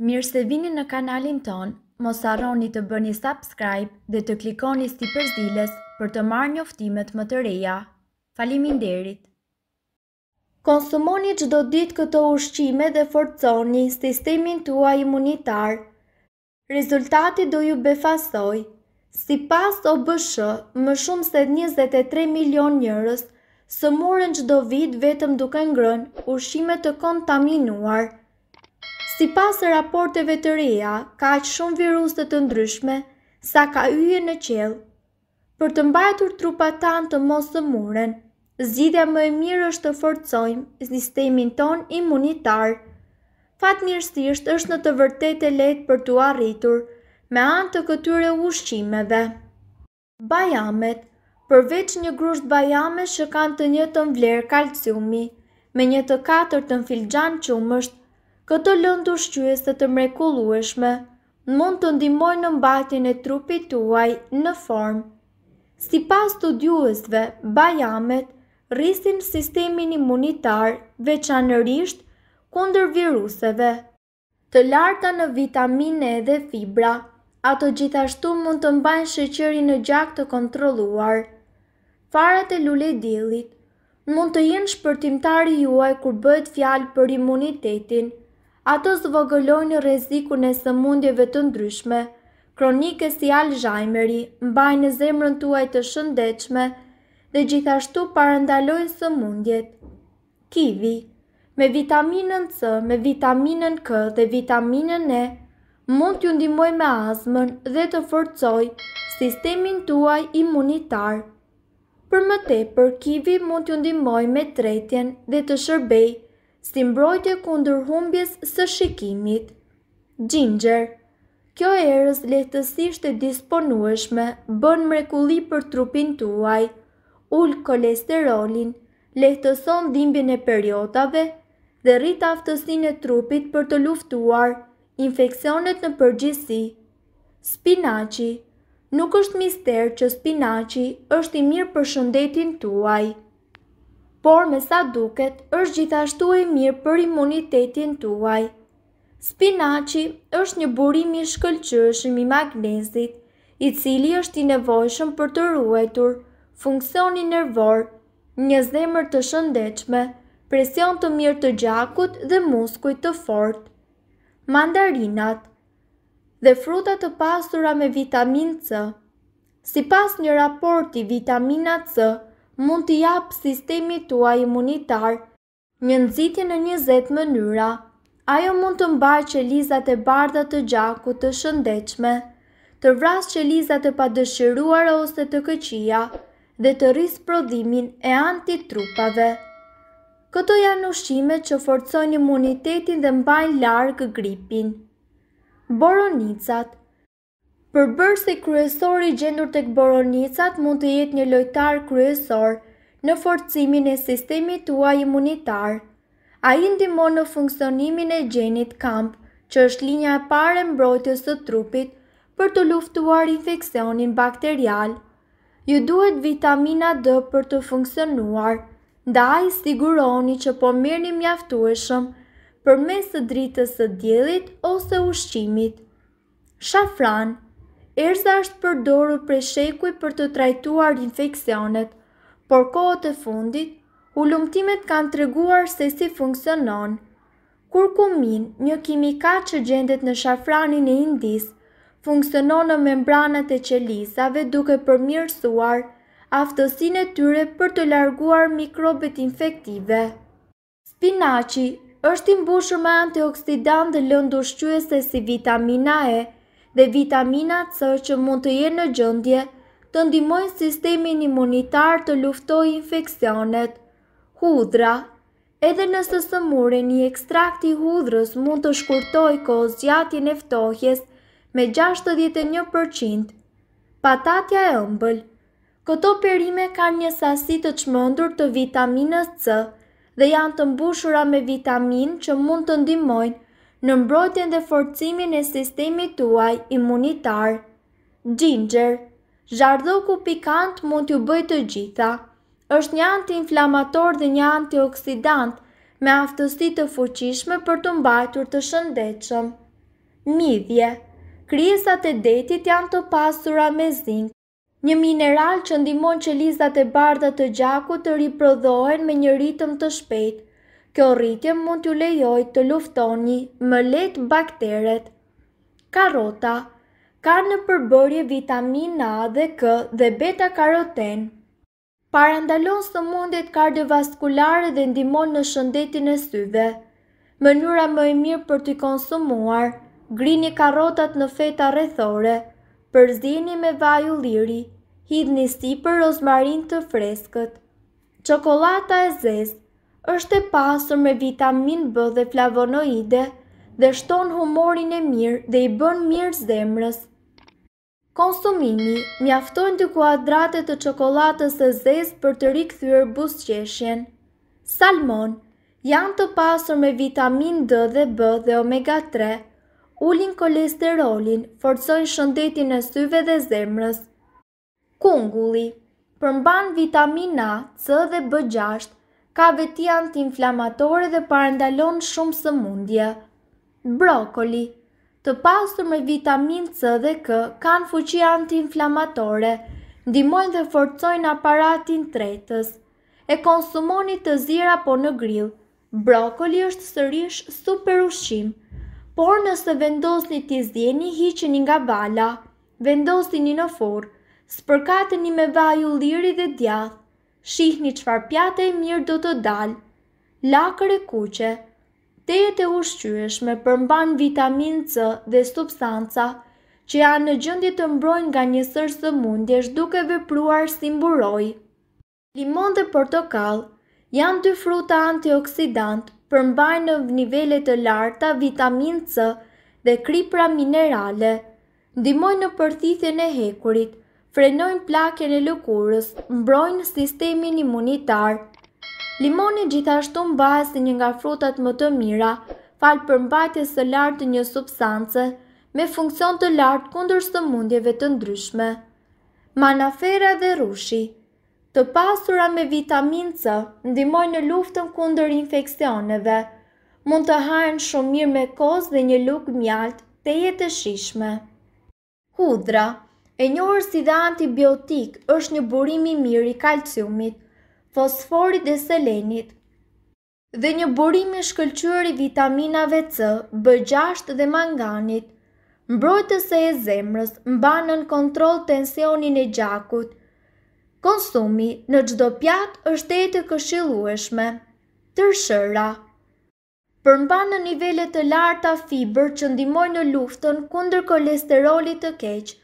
Mirë se vini në kanalin ton, mos arroni të bëni subscribe dhe të klikoni sti përzdiles për të marrë një më të reja. Falimin derit! Konsumoni qdo dit këto ushqime dhe forconi sistemin tua imunitar. Rezultati do ju befasoj. Si pas o bëshë, më shumë se 23 milion njërës, së murën qdo vit vetëm duke ngrën ushqime të kontaminuar. Si pas e raporteve të reja, ka aqë shumë virustet të ndryshme, sa ka yje në qelë. Për të mbajtur trupa tanë të mos të muren, zgjidhja më e mirë është të forcojmë sistemin ton imunitar. Fatmirësisht është në të vërtetë lehtë për tu arritur me anë të këtyre ushqimeve. Bajamet, përveç një grusht bajame që kanë të njëjtën vlerë kalciumi, me një të të filxhan qumësht, këto lëndur shqyës të mrekulueshme mund të ndimoj në mbajtjen e trupit tuaj në formë. Si pas të djuësve, bajamet rrisin sistemin imunitar veçanërisht kundër viruseve. Të larta në vitamine dhe fibra, ato gjithashtu mund të mbajnë shëqëri në gjak të kontroluar. Farat e lule dilit mund të jenë shpërtimtari juaj kur bëhet fjalë për imunitetin – ato zvogëlojnë rezikun e sëmundjeve të ndryshme. Kronike si Alzheimeri mbajnë zemrën tuaj të shëndechme dhe gjithashtu parandalojnë sëmundjet. Kivi Me vitaminën C, me vitaminën K dhe vitaminën E, mund t'ju ndimoj me azmën dhe të forcoj sistemin tuaj imunitar. Për më tepër, kivi mund t'ju ndimoj me tretjen dhe të shërbej si mbrojtje kundër humbjes së shikimit. Ginger Kjo erës lehtësisht e disponueshme bën mrekulli për trupin tuaj, ullë kolesterolin, lehtëson dhimbjën e periotave dhe rrit aftësin e trupit për të luftuar infekcionet në përgjisi Spinaci Nuk është mister që spinaci është i mirë për shëndetin tuaj por me sa duket është gjithashtu e mirë për imunitetin tuaj. Spinaci është një burim i i magnezit, i cili është i nevojshëm për të ruajtur funksionin nervor, një zemër të shëndetshme, presion të mirë të gjakut dhe muskujt të fortë. Mandarinat dhe fruta të pasura me vitamin C. Sipas një raporti, vitamina C mund të japë sistemi tua imunitar, një nëzitje në njëzet mënyra. Ajo mund të mbaj që lizat e bardat të gjaku të shëndechme, të vras që lizat e pa dëshiruar ose të këqia dhe të rris prodhimin e antitrupave. Këto janë ushqime që forcojnë imunitetin dhe mbajnë largë gripin. Boronicat Për bërë si kryesori gjendur të këboronicat mund të jetë një lojtar kryesor në forcimin e sistemi tuaj imunitar. A i ndimon në funksionimin e gjenit kamp, që është linja e pare mbrojtës të trupit për të luftuar infekcionin bakterial. Ju duhet vitamina D për të funksionuar, nda i siguroni që po mirë një mjaftueshëm për mes të dritës të djelit ose ushqimit. Shafran, Ersa është përdorur për shekuj për të trajtuar infekcionet, por kohët e fundit, ullumtimet kanë të reguar se si funksionon. Kur kumin, një kimika që gjendet në shafranin e indis, funksionon në membranat e qelisave duke përmirësuar aftësin e tyre për të larguar mikrobet infektive. Spinaci është imbushur me antioksidant dhe lëndushqyese si vitamina E, dhe vitamina C që mund të jenë në gjëndje të ndimojnë sistemin imunitar të luftoj infekcionet. Hudra Edhe nëse së mure një ekstrakti hudrës mund të shkurtoj kohës gjatjen e ftohjes me 61%. Patatja e ëmbël Këto perime kanë një sasi të qmëndur të vitaminës C dhe janë të mbushura me vitamin që mund të ndihmojnë në mbrojtjen dhe forcimin e sistemi tuaj imunitar. Ginger Zhardhoku pikant mund t'ju bëjt të gjitha. është një anti-inflamator dhe një antioksidant me aftësi të fuqishme për të mbajtur të shëndechëm. Midhje Kryesat e detit janë të pasura me zinc, një mineral që ndimon që lizat e bardha të gjaku të riprodhohen me një ritëm të shpejtë. Kjo rritje mund t'ju lejoj të luftoni më letë bakteret. Karota Ka në përbërje vitamin A dhe K dhe beta karoten. Parandalon së mundet kardiovaskulare dhe ndimon në shëndetin e syve. Mënyra më e mirë për t'i konsumuar, grini karotat në feta rrethore, përzini me vaj u liri, hidhni si për rozmarin të freskët. Qokolata e zezë është e pasur me vitamin B dhe flavonoide dhe shton humorin e mirë dhe i bën mirë zemrës. Konsumimi mjaftojnë të kuadrate të qokolatës e zezë për të rikëthyrë busqeshjen. Salmon janë të pasur me vitamin D dhe B dhe omega 3, ullin kolesterolin, forcojnë shëndetin e syve dhe zemrës. Kungulli përmban vitamin A, C dhe B6 ka veti anti-inflamatore dhe parandalon shumë së mundje. Brokoli Të pasur me vitamin C dhe K, kanë fuqi anti-inflamatore, ndimojnë dhe forcojnë aparatin tretës. E konsumoni të zira po në grill, brokoli është sërish super ushqim, por nëse vendosni një tizdjeni, hiqeni nga vala, vendosini një në forë, spërkateni me vaju liri dhe djath, shihni qfar pjate e mirë do të dalë, lakër e kuqe, tejet e me përmban vitamin C dhe substanca që janë në gjëndje të mbrojnë nga një sërë së mundjesh duke vepruar si mburoj. Limon dhe portokal janë dy fruta antioksidant përmbajnë në nivele të larta vitamin C dhe kripra minerale, ndimojnë në përthithjen e hekurit, frenojnë plakjen e lëkurës, mbrojnë sistemin imunitar. Limoni gjithashtu mbahet si një nga frutat më të mira, falë për mbajtës së lartë një substance me funksion të lartë kundër sëmundjeve të ndryshme. Manafera dhe rushi Të pasura me vitamin C ndimojnë në luftën kundër infeksioneve. Mund të hajnë shumë mirë me kozë dhe një lukë mjaltë të jetë shishme. Hudra e njohur si dhe antibiotik, është një burim i mirë i kalciumit, fosforit dhe selenit, dhe një burim i i vitaminave C, B6 dhe manganit. mbrojtës e zemrës mban në kontroll tensionin e gjakut. Konsumi në çdo pjatë është e të këshillueshme. Tërshëra përmban në nivele të larta fiber që ndihmojnë në luftën kundër kolesterolit të keq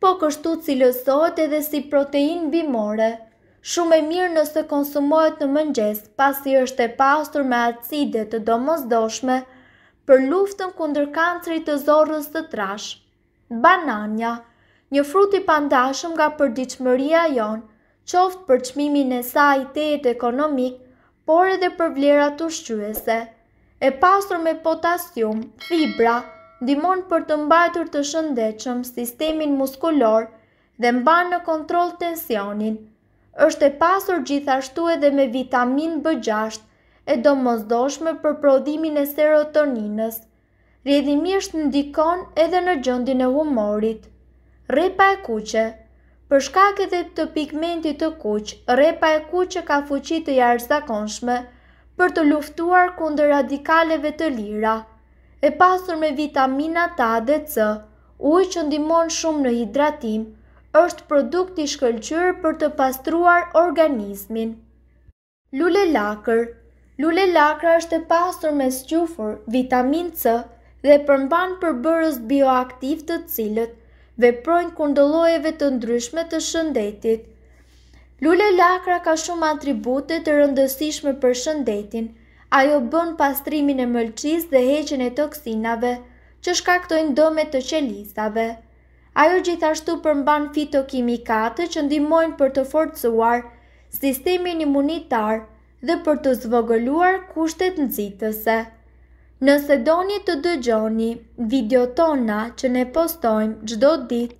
po kështu cilësot edhe si protein bimore. Shumë e mirë nëse konsumohet në mëngjes, pasi është e pastur me acide të domosdoshme për luftën kundër kancerit të zorrës të trash. Banania, një frut i pandashëm nga përditshmëria jon, qoftë për çmimin e saj tetë ekonomik, por edhe për vlerat ushqyese. E pastur me potasium, fibra ndimon për të mbajtur të shëndechëm sistemin muskulor dhe mba në kontrol tensionin. Êshtë e pasur gjithashtu edhe me vitamin B6 e do mëzdoshme për prodhimin e serotoninës. Redhimisht në dikon edhe në gjëndin e humorit. Repa e kuqe Për shkak edhe të pigmentit të kuq, repa e kuqe ka fuqit të jashtëzakonshme për të luftuar kundër radikaleve të lira e pasur me vitamina ta dhe C, uj që ndimon shumë në hidratim, është produkt i shkëllqyrë për të pastruar organizmin. Lule lakër Lule lakra është e pasur me squfur, vitamin C dhe përmban për bërës bioaktiv të cilët dhe projnë kundolojeve të ndryshme të shëndetit. Lule lakra ka shumë atributet të rëndësishme për shëndetin, ajo bën pastrimin e mëlqis dhe heqen e toksinave, që shkaktojnë dëme të qelizave. Ajo gjithashtu përmban fitokimikate që ndimojnë për të forcuar sistemin imunitar dhe për të zvogëluar kushtet nëzitëse. Nëse doni të dëgjoni video tona që ne postojmë gjdo ditë,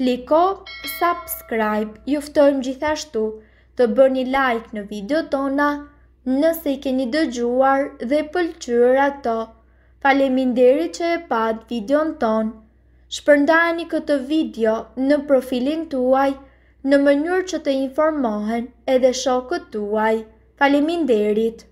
kliko subscribe, juftojmë gjithashtu të bëni like në video tona, nëse i keni dëgjuar dhe pëlqyër ato. Faleminderit që e pat videon ton. Shpërndajani këtë video në profilin tuaj në mënyrë që të informohen edhe shokët tuaj. Faleminderit.